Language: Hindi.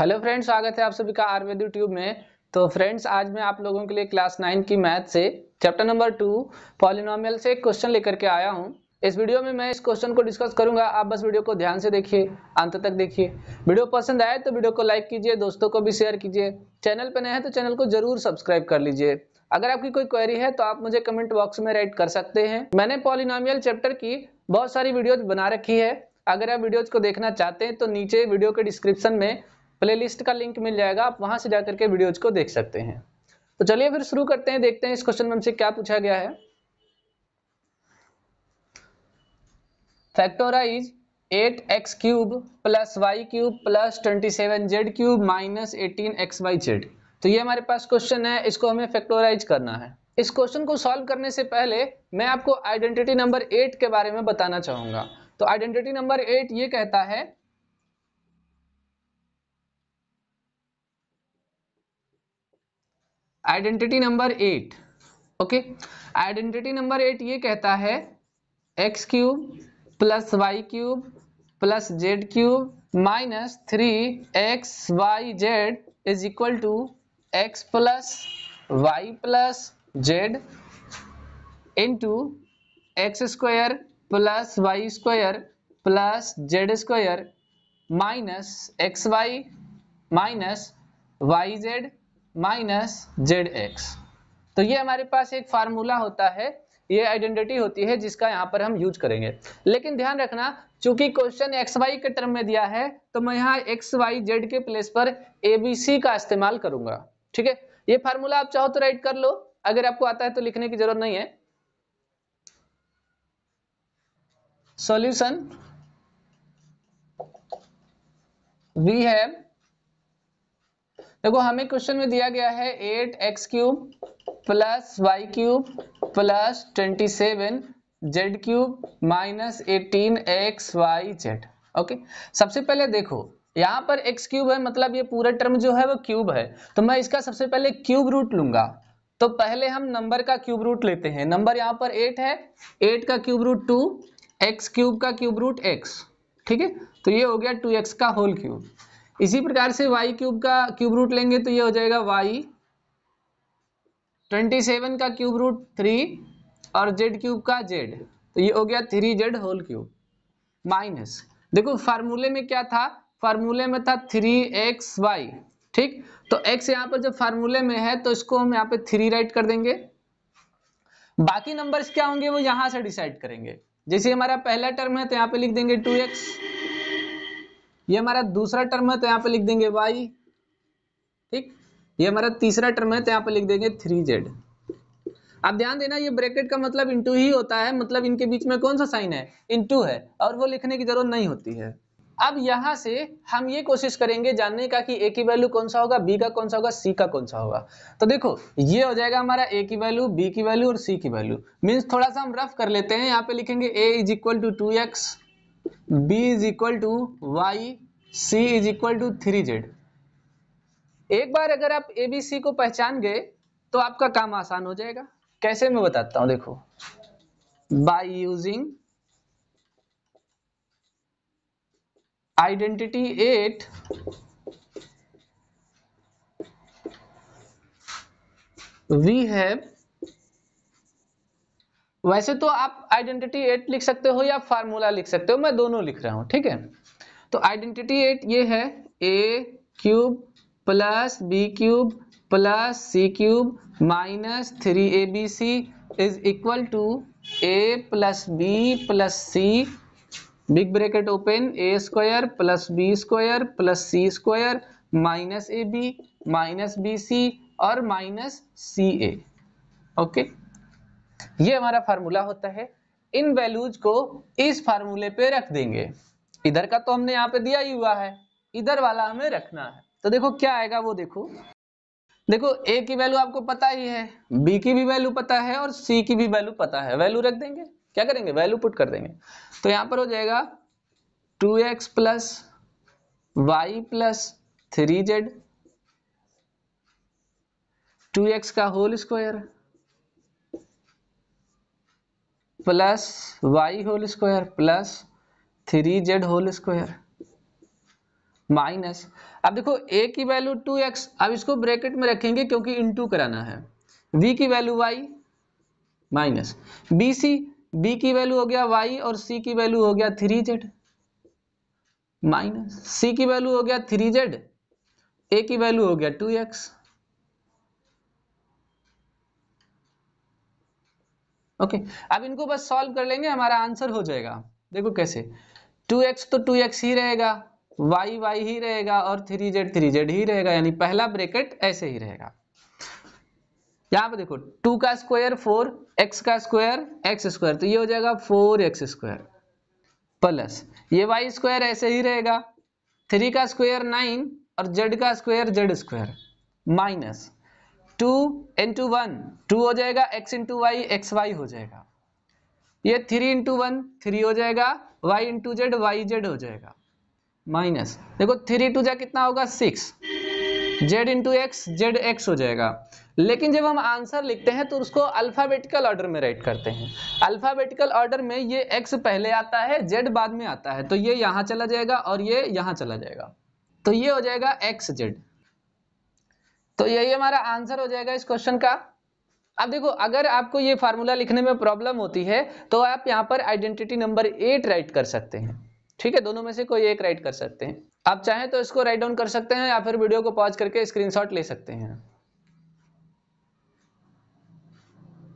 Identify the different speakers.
Speaker 1: हेलो फ्रेंड्स स्वागत है आप सभी का आयुर्वेद यूट्यूब में तो फ्रेंड्स आज मैं आप लोगों के लिए क्लास नाइन की मैथ से चैप्टर नंबर टू पॉलिनॉमियल से एक क्वेश्चन लेकर के आया हूँ इस वीडियो में मैं इस क्वेश्चन को डिस्कस करूंगा आप बस वीडियो को ध्यान से देखिए अंत तक देखिए वीडियो पसंद आए तो वीडियो को लाइक कीजिए दोस्तों को भी शेयर कीजिए चैनल पर नए हैं तो चैनल को जरूर सब्सक्राइब कर लीजिए अगर आपकी कोई क्वेरी है तो आप मुझे कमेंट बॉक्स में राइट कर सकते हैं मैंने पॉलिनॉमियल चैप्टर की बहुत सारी वीडियोज बना रखी है अगर आप वीडियोज को देखना चाहते हैं तो नीचे वीडियो के डिस्क्रिप्शन में प्लेलिस्ट का लिंक मिल जाएगा आप वहां से जाकर के वीडियोज को देख सकते हैं तो चलिए फिर शुरू करते हैं देखते हैं इस क्वेश्चन में हमसे क्या पूछा गया है factorise eight x cube plus y cube plus twenty seven z cube minus eighteen x y z तो ये हमारे पास क्वेश्चन है इसको हमें फैक्टोराइज करना है इस क्वेश्चन को सॉल्व करने से पहले मैं आपको आइडेंटिटी नंबर एट के बारे में बताना चाहूंगा तो आइडेंटिटी नंबर एट ये कहता है identity number eight okay identity number eight ये कहता है x cube plus y cube plus z cube minus three x y z is equal to x plus y plus z into x square plus y square plus z square minus x y minus y z minus z x तो ये हमारे पास एक फार्मूला होता है ये आइडेंटिटी होती है जिसका यहाँ पर हम यूज करेंगे लेकिन ध्यान रखना चूंकि क्वेश्चन एक्स वाई के टर्म में दिया है तो मैं यहाँ एक्स वाई जेड के प्लेस पर ए बी सी का इस्तेमाल करूंगा ठीक है ये फार्मूला आप चाहो तो राइट कर लो अगर आपको आता है तो लिखने की जरूरत नहीं है सॉल्यूशन वी हैव देखो हमें क्वेश्चन में दिया गया है eight x cube plus y cube plus twenty seven z cube minus eighteen x y z okay सबसे पहले देखो यहाँ पर एक्स क्यूब है मतलब ये पूरा टर्म जो है वो क्यूब है तो मैं इसका सबसे पहले क्यूब रूट लूंगा तो पहले हम नंबर का क्यूब रूट लेते हैं नंबर यहाँ पर एट है एट का cube root two x cube का क्यूब रूट एक्स ठीक है तो ये हो गया टू एक्स का होल क्यूब इसी प्रकार से वाई क्यूब का क्यूब रूट लेंगे तो ये हो जाएगा वाई ट्वेंटी सेवन का क्यूब रूट थ्री और जेड क्यूब का जेड तो ये हो गया three z whole cube minus देखो फार्मूले में क्या था फार्मूले में था थ्री एक्स वाई ठीक तो एक्स यहाँ पर जब फार्मूले में है तो इसको हम यहाँ पे थ्री राइट कर देंगे बाकी नंबर्स क्या होंगे वो यहां से डिसाइड करेंगे जैसे हमारा पहला टर्म है तो यहाँ पे लिख देंगे टू एक्स ये हमारा दूसरा टर्म है तो यहाँ पे लिख देंगे वाई ठीक ये हमारा तीसरा टर्म है तो यहाँ पे लिख देंगे थ्री जेड अब ध्यान देना ये ब्रैकेट का मतलब इंटू ही होता है मतलब इनके बीच में कौन सा साइन है इंटू है और वो लिखने की जरूरत नहीं होती है अब यहां से हम ये कोशिश करेंगे जानने का कि ए की वैल्यू कौन सा होगा बी का कौन सा होगा सी का कौन सा होगा तो देखो ये हो जाएगा हमारा ए की वैल्यू बी की वैल्यू और सी की वैल्यू मीन्स थोड़ा सा हम रफ कर लेते हैं यहाँ पे लिखेंगे a is equal to two x b is equal to y c is equal to three z एक बार अगर आप ए बी सी को पहचान गए तो आपका काम आसान हो जाएगा कैसे मैं बताता हूं देखो by using identity eight we have वैसे तो आप आइडेंटिटी एट लिख सकते हो या फार्मूला लिख सकते हो मैं दोनों लिख रहा हूँ ठीक है तो आइडेंटिटी एट ये है a cube plus b cube plus c cube minus three a b c is equal to a plus b plus c big bracket open a square plus b square plus c square minus a b minus b c और माइनस सी ए ओके ये हमारा फार्मूला होता है इन वैल्यूज को इस फार्मूले पे रख देंगे इधर का तो हमने यहाँ पे दिया ही हुआ है इधर वाला हमें रखना है तो देखो क्या आएगा वो देखो देखो ए की वैल्यू आपको पता ही है बी की भी वैल्यू पता है और सी की भी वैल्यू पता है वैल्यू रख देंगे क्या करेंगे वैल्यू पुट कर देंगे तो यहाँ पर हो जाएगा two x plus y plus three z two x का whole square plus y whole square plus three z whole square minus अब देखो ए की वैल्यू टू एक्स अब इसको ब्रैकेट में रखेंगे क्योंकि इनटू कराना है v की value y minus b c b की वैल्यू हो गया वाई और सी की वैल्यू हो गया थ्री जेड माइनस सी की वैल्यू हो गया थ्री जेड ए की वैल्यू हो गया टू एक्स ओके अब इनको बस सॉल्व कर लेंगे हमारा आंसर हो जाएगा देखो कैसे 2x तो 2x ही रहेगा y y ही रहेगा और 3z 3z ही रहेगा यानी पहला ब्रेकेट ऐसे ही रहेगा यहां पर देखो टू का स्क्वायर फोर एक्स का स्क्वायर एक्स स्क्वायर तो ये हो जाएगा फोर एक्स स्क्वायर प्लस ये वाई स्क्वायर ऐसे ही रहेगा थ्री का स्क्वायर नाइन और जेड का square z square minus two into one two हो जाएगा x into y x y हो जाएगा ये थ्री इंटू वन थ्री हो जाएगा y into z y z हो जाएगा माइनस देखो थ्री टू जा कितना होगा six z into x z x हो जाएगा लेकिन जब हम आंसर लिखते हैं तो उसको अल्फ़ाबेटिकल ऑर्डर में राइट करते हैं अल्फ़ाबेटिकल ऑर्डर में ये एक्स पहले आता है जेड बाद में आता है तो ये यहाँ चला जाएगा और ये यहाँ चला जाएगा तो ये हो जाएगा एक्स जेड तो यही हमारा आंसर हो जाएगा इस क्वेश्चन का अब देखो अगर आपको ये फार्मूला लिखने में प्रॉब्लम होती है तो आप यहाँ पर आइडेंटिटी नंबर एट राइट कर सकते हैं ठीक है दोनों में से कोई एक राइट कर सकते हैं आप चाहें तो इसको राइट डाउन कर सकते हैं या फिर वीडियो को पॉज करके स्क्रीनशॉट ले सकते हैं